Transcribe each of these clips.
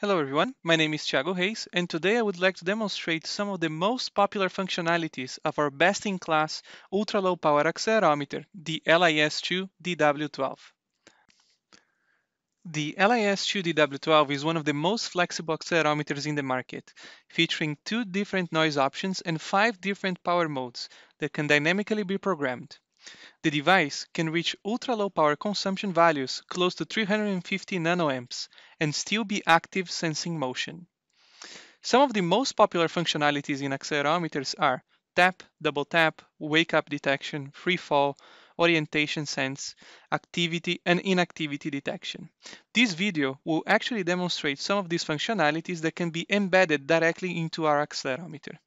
Hello everyone, my name is Thiago Reis, and today I would like to demonstrate some of the most popular functionalities of our best-in-class ultra-low power accelerometer, the LIS2 DW12. The LIS2 DW12 is one of the most flexible accelerometers in the market, featuring two different noise options and five different power modes that can dynamically be programmed. The device can reach ultra-low power consumption values close to 350 nanoamps and still be active sensing motion. Some of the most popular functionalities in accelerometers are tap, double tap, wake up detection, free fall, orientation sense, activity, and inactivity detection. This video will actually demonstrate some of these functionalities that can be embedded directly into our accelerometer.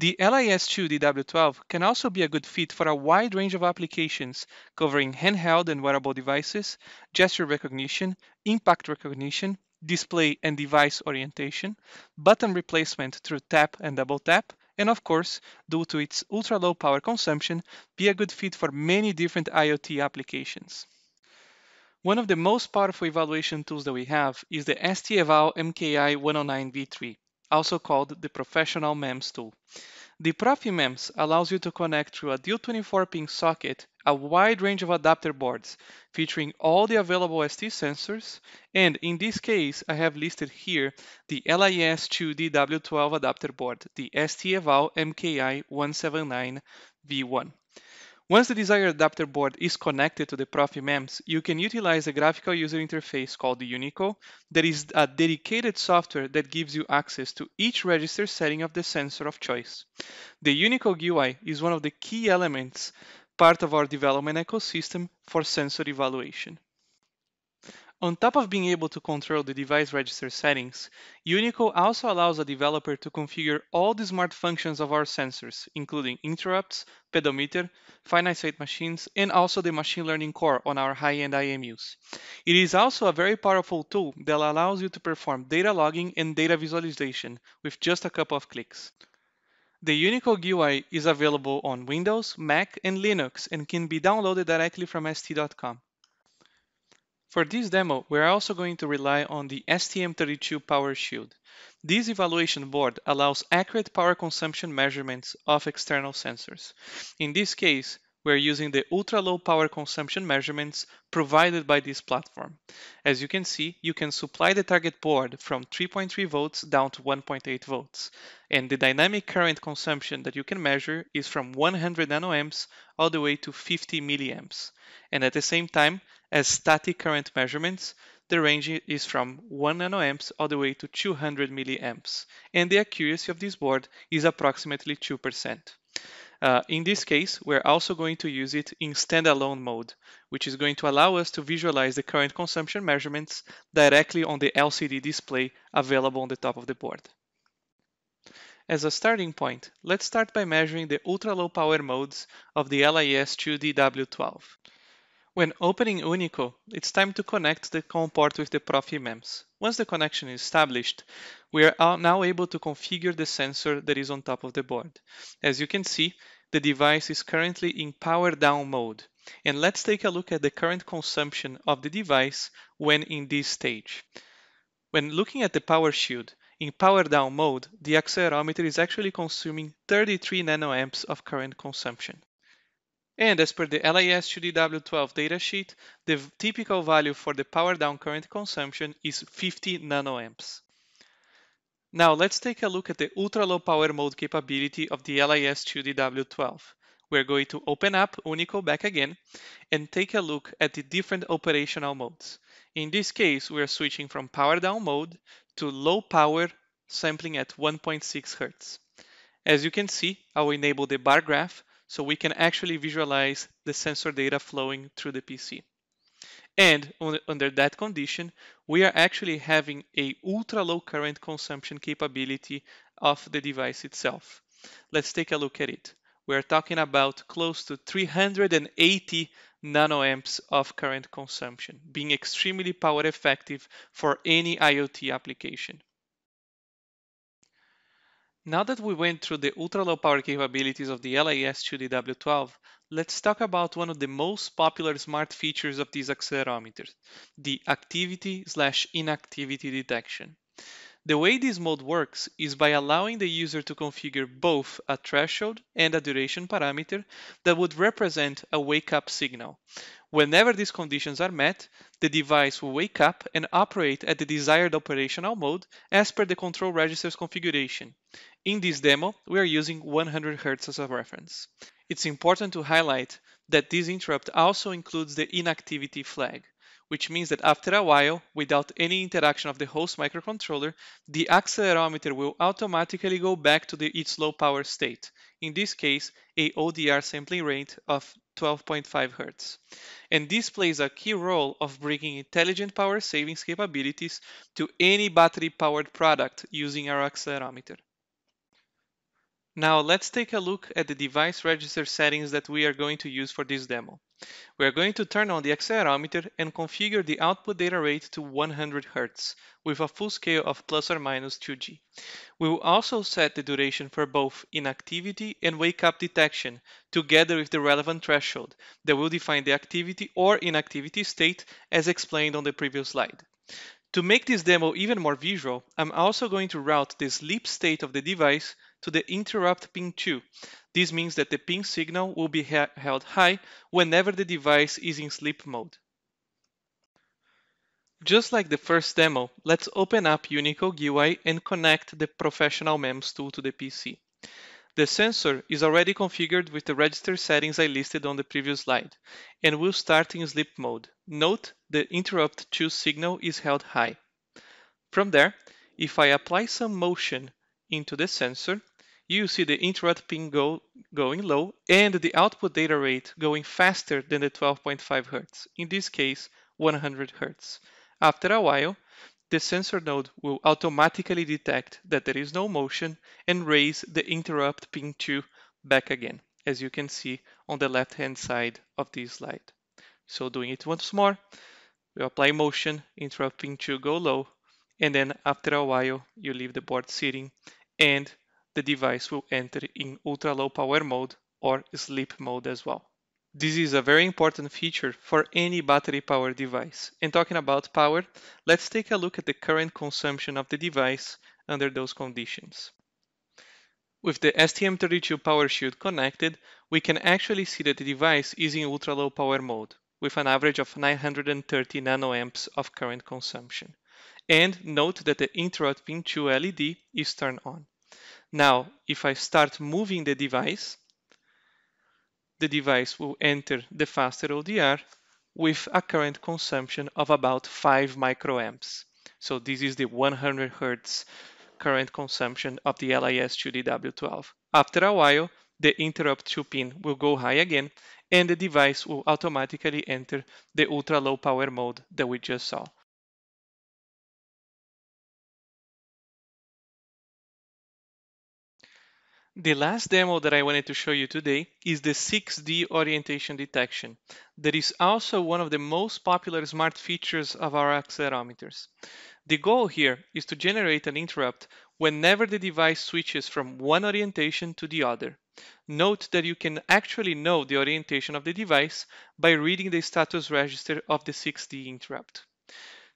The LIS2DW12 can also be a good fit for a wide range of applications covering handheld and wearable devices, gesture recognition, impact recognition, display and device orientation, button replacement through tap and double tap, and of course, due to its ultra-low power consumption, be a good fit for many different IoT applications. One of the most powerful evaluation tools that we have is the ST Eval MKI 109 V3 also called the Professional MEMS tool. The ProfiMEMS allows you to connect through a DIL24-pin socket a wide range of adapter boards featuring all the available ST sensors, and in this case, I have listed here the LIS2DW12 adapter board, the saint mki MKI179V1. Once the desired adapter board is connected to the MEMS, you can utilize a graphical user interface called the Unico that is a dedicated software that gives you access to each register setting of the sensor of choice. The Unico GUI is one of the key elements part of our development ecosystem for sensor evaluation. On top of being able to control the device register settings, Unico also allows a developer to configure all the smart functions of our sensors, including interrupts, pedometer, finite state machines, and also the machine learning core on our high-end IMUs. It is also a very powerful tool that allows you to perform data logging and data visualization with just a couple of clicks. The Unico GUI is available on Windows, Mac, and Linux and can be downloaded directly from st.com. For this demo, we are also going to rely on the STM32 Power Shield. This evaluation board allows accurate power consumption measurements of external sensors. In this case, we're using the ultra-low power consumption measurements provided by this platform. As you can see, you can supply the target board from 3.3 volts down to 1.8 volts, and the dynamic current consumption that you can measure is from 100 nanoamps all the way to 50 milliamps. And at the same time, as static current measurements, the range is from 1 nanoamps all the way to 200 milliamps, and the accuracy of this board is approximately 2%. Uh, in this case, we're also going to use it in standalone mode, which is going to allow us to visualize the current consumption measurements directly on the LCD display available on the top of the board. As a starting point, let's start by measuring the ultra-low power modes of the LIS2DW12. When opening Unico, it's time to connect the COM port with the ProfEMEMS. Once the connection is established, we are now able to configure the sensor that is on top of the board. As you can see, the device is currently in power down mode. And let's take a look at the current consumption of the device when in this stage. When looking at the power shield, in power down mode, the accelerometer is actually consuming 33 nanoamps of current consumption. And as per the lis 2 DW12 datasheet, the typical value for the power down current consumption is 50 nanoamps. Now let's take a look at the ultra low power mode capability of the lis 2 DW12 we're going to open up Unico back again and take a look at the different operational modes. In this case, we're switching from power down mode to low power sampling at 1.6 Hz. As you can see, I'll enable the bar graph so we can actually visualize the sensor data flowing through the PC. And under that condition, we are actually having a ultra low current consumption capability of the device itself. Let's take a look at it. We're talking about close to 380 nanoamps of current consumption, being extremely power effective for any IoT application. Now that we went through the ultra-low power capabilities of the LAS2DW12, let's talk about one of the most popular smart features of these accelerometers, the activity slash inactivity detection. The way this mode works is by allowing the user to configure both a threshold and a duration parameter that would represent a wake-up signal. Whenever these conditions are met, the device will wake up and operate at the desired operational mode as per the control register's configuration. In this demo, we are using 100 Hz as a reference. It's important to highlight that this interrupt also includes the inactivity flag which means that after a while, without any interaction of the host microcontroller, the accelerometer will automatically go back to the, its low power state, in this case, a ODR sampling rate of 12.5 Hz. And this plays a key role of bringing intelligent power savings capabilities to any battery-powered product using our accelerometer. Now let's take a look at the device register settings that we are going to use for this demo. We are going to turn on the accelerometer and configure the output data rate to 100 Hz with a full scale of plus or minus 2G. We will also set the duration for both inactivity and wake up detection together with the relevant threshold that will define the activity or inactivity state as explained on the previous slide. To make this demo even more visual, I'm also going to route the sleep state of the device to the interrupt pin 2. This means that the pin signal will be held high whenever the device is in sleep mode. Just like the first demo, let's open up Unicode GUI and connect the Professional MEMS tool to the PC. The sensor is already configured with the register settings I listed on the previous slide, and will start in sleep mode. Note the interrupt 2 signal is held high. From there, if I apply some motion into the sensor, you see the interrupt ping go, going low and the output data rate going faster than the 12.5 Hz, in this case 100 Hz. After a while, the sensor node will automatically detect that there is no motion and raise the interrupt ping 2 back again, as you can see on the left hand side of this slide. So doing it once more, we apply motion, interrupt ping 2 go low, and then after a while you leave the board sitting and the device will enter in ultra-low power mode or sleep mode as well. This is a very important feature for any battery powered device. And talking about power, let's take a look at the current consumption of the device under those conditions. With the STM32 power shield connected, we can actually see that the device is in ultra low power mode, with an average of 930 nanoamps of current consumption. And note that the interrupt pin 2 LED is turned on. Now, if I start moving the device, the device will enter the faster ODR with a current consumption of about 5 microamps. So this is the 100 hertz current consumption of the LIS2DW12. After a while, the interrupt 2 pin will go high again and the device will automatically enter the ultra low power mode that we just saw. The last demo that I wanted to show you today is the 6D orientation detection. That is also one of the most popular smart features of our accelerometers. The goal here is to generate an interrupt whenever the device switches from one orientation to the other. Note that you can actually know the orientation of the device by reading the status register of the 6D interrupt.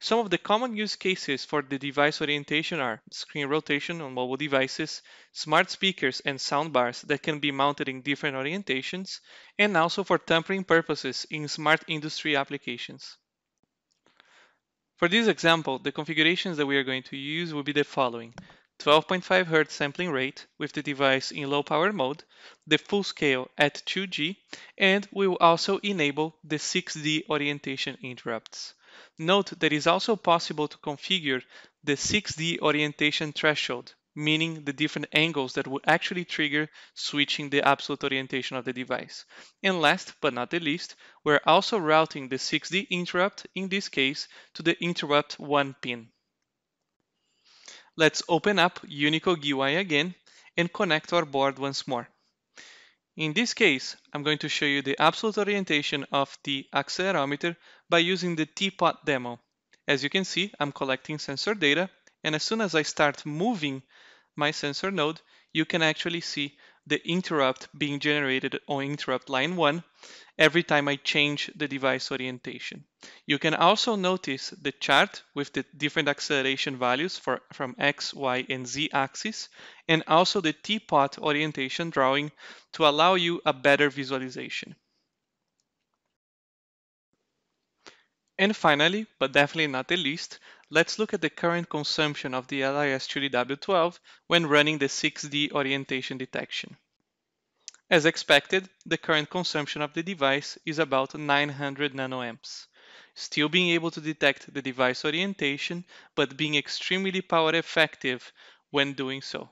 Some of the common use cases for the device orientation are screen rotation on mobile devices, smart speakers and soundbars that can be mounted in different orientations, and also for tampering purposes in smart industry applications. For this example, the configurations that we are going to use will be the following. 12.5 Hz sampling rate with the device in low power mode, the full scale at 2G, and we will also enable the 6D orientation interrupts. Note that it is also possible to configure the 6D orientation threshold, meaning the different angles that will actually trigger switching the absolute orientation of the device. And last but not the least, we're also routing the 6D interrupt, in this case, to the interrupt 1 pin. Let's open up Unicode GUI again and connect our board once more. In this case, I'm going to show you the absolute orientation of the accelerometer by using the teapot demo. As you can see, I'm collecting sensor data, and as soon as I start moving my sensor node, you can actually see the interrupt being generated on interrupt line 1 every time I change the device orientation. You can also notice the chart with the different acceleration values for, from X, Y, and Z axis, and also the teapot orientation drawing to allow you a better visualization. And finally, but definitely not the least, let's look at the current consumption of the LIS2DW12 when running the 6D orientation detection. As expected, the current consumption of the device is about 900 nanoamps, still being able to detect the device orientation, but being extremely power effective when doing so.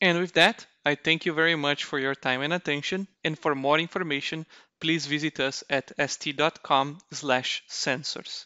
And with that, I thank you very much for your time and attention, and for more information, please visit us at st.com/sensors.